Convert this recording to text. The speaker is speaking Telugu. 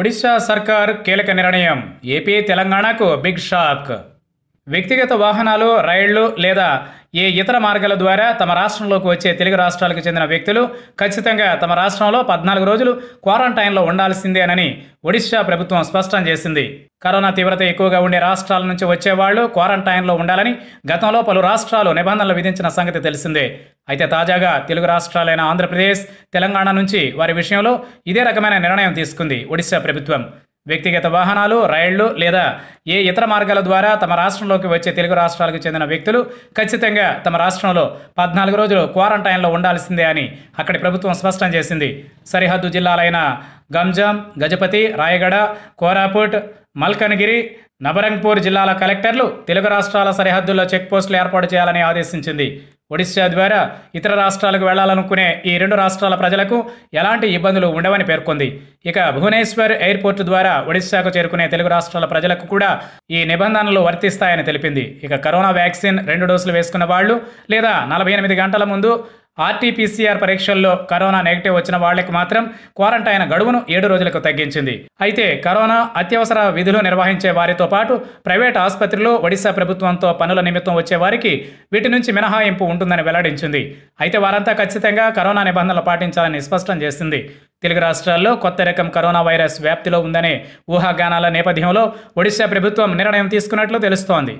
ఒడిశా సర్కార్ కీలక నిర్ణయం ఏపీ తెలంగాణకు బిగ్ షాక్ వ్యక్తిగత వాహనాలు రైళ్లు లేదా ఏ ఇతర మార్గాల ద్వారా తమ రాష్ట్రంలోకి వచ్చే తెలుగు రాష్ట్రాలకు చెందిన వ్యక్తులు ఖచ్చితంగా తమ రాష్ట్రంలో పద్నాలుగు రోజులు క్వారంటైన్లో ఉండాల్సిందేనని ఒడిశా ప్రభుత్వం స్పష్టం చేసింది కరోనా తీవ్రత ఎక్కువగా ఉండే రాష్ట్రాల నుంచి వచ్చేవాళ్లు క్వారంటైన్లో ఉండాలని గతంలో పలు రాష్ట్రాలు నిబంధనలు విధించిన సంగతి తెలిసిందే అయితే తాజాగా తెలుగు రాష్ట్రాలైన ఆంధ్రప్రదేశ్ తెలంగాణ నుంచి వారి విషయంలో ఇదే రకమైన నిర్ణయం తీసుకుంది ఒడిశా ప్రభుత్వం వ్యక్తిగత వాహనాలు రైళ్లు లేదా ఏ ఇతర మార్గాల ద్వారా తమ రాష్ట్రంలోకి వచ్చే తెలుగు రాష్ట్రాలకు చెందిన వ్యక్తులు ఖచ్చితంగా తమ రాష్ట్రంలో పద్నాలుగు రోజులు క్వారంటైన్లో ఉండాల్సిందే అని అక్కడి ప్రభుత్వం స్పష్టం చేసింది సరిహద్దు జిల్లాలైన గంజాం గజపతి రాయగడ కోరాపుట్ మల్కనగిరి నబరంగ్పూర్ జిల్లాల కలెక్టర్లు తెలుగు రాష్ట్రాల సరిహద్దుల్లో చెక్ పోస్టులు ఏర్పాటు చేయాలని ఆదేశించింది ఒడిశా ద్వారా ఇతర రాష్ట్రాలకు వెళ్లాలనుకునే ఈ రెండు రాష్ట్రాల ప్రజలకు ఎలాంటి ఇబ్బందులు ఉండవని పేర్కొంది ఇక భువనేశ్వర్ ఎయిర్పోర్ట్ ద్వారా ఒడిశాకు చేరుకునే తెలుగు రాష్ట్రాల ప్రజలకు కూడా ఈ నిబంధనలు వర్తిస్తాయని తెలిపింది ఇక కరోనా వ్యాక్సిన్ రెండు డోసులు వేసుకున్న వాళ్ళు లేదా నలభై ఎనిమిది గంటల ముందు ఆర్టీపీసీఆర్ పరీక్షల్లో కరోనా నెగిటివ్ వచ్చిన వాళ్లకు మాత్రం క్వారంటైన్ గడువును ఏడు రోజులకు తగ్గించింది అయితే కరోనా అత్యవసర విధులు నిర్వహించే వారితో పాటు ప్రైవేట్ ఆసుపత్రిలో ఒడిశా ప్రభుత్వంతో పనుల నిమిత్తం వచ్చే వారికి వీటి నుంచి మినహాయింపు ఉంటుందని వెల్లడించింది అయితే వారంతా ఖచ్చితంగా కరోనా నిబంధనలు పాటించాలని స్పష్టం చేసింది తెలుగు రాష్ట్రాల్లో కొత్త రకం కరోనా వైరస్ వ్యాప్తిలో ఉందనే ఊహాగానాల నేపథ్యంలో ఒడిశా ప్రభుత్వం నిర్ణయం తీసుకున్నట్లు తెలుస్తోంది